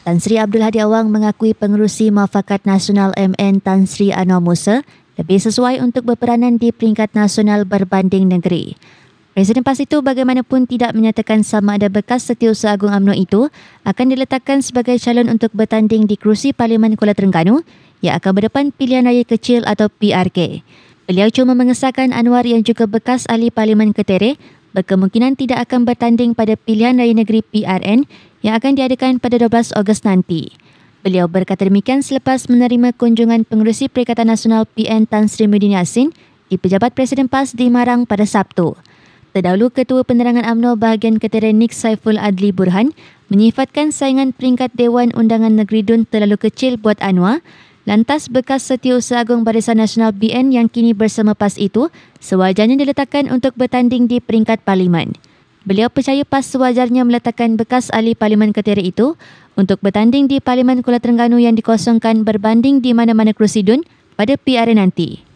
Tan Sri Abdul Hadi Awang mengakui pengerusi Mafakat Nasional MN Tan Sri Anwar Musa lebih sesuai untuk berperanan di peringkat nasional berbanding negeri. Presiden PAS itu bagaimanapun tidak menyatakan sama ada bekas Setiausaha Agung UMNO itu akan diletakkan sebagai calon untuk bertanding di kerusi Parlimen Kuala Terengganu yang akan berdepan pilihan raya kecil atau PRK. Beliau cuma mengesahkan Anwar yang juga bekas ahli Parlimen Ketere berkemungkinan tidak akan bertanding pada pilihan raya negeri PRN yang akan diadakan pada 12 Ogos nanti. Beliau berkata demikian selepas menerima kunjungan Pengerusi Perikatan Nasional PN Tan Sri Muhyiddin Yassin di Pejabat Presiden PAS di Marang pada Sabtu. Terdahulu Ketua Penerangan UMNO bahagian Ketera Nik Saiful Adli Burhan menyifatkan saingan peringkat Dewan Undangan Negeri Dun terlalu kecil buat Anwar lantas bekas Setiausaha Agung Barisan Nasional BN yang kini bersama PAS itu sewajarnya diletakkan untuk bertanding di peringkat Parlimen. Beliau percaya PAS sewajarnya meletakkan bekas ahli Parlimen Ketera itu untuk bertanding di Parlimen Kuala Terengganu yang dikosongkan berbanding di mana-mana kerusi DUN pada PRN nanti.